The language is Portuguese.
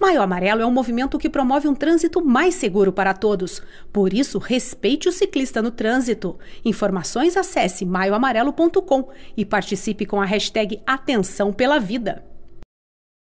Maio Amarelo é um movimento que promove um trânsito mais seguro para todos. Por isso, respeite o ciclista no trânsito. Informações acesse maioamarelo.com e participe com a hashtag Atenção pela Vida.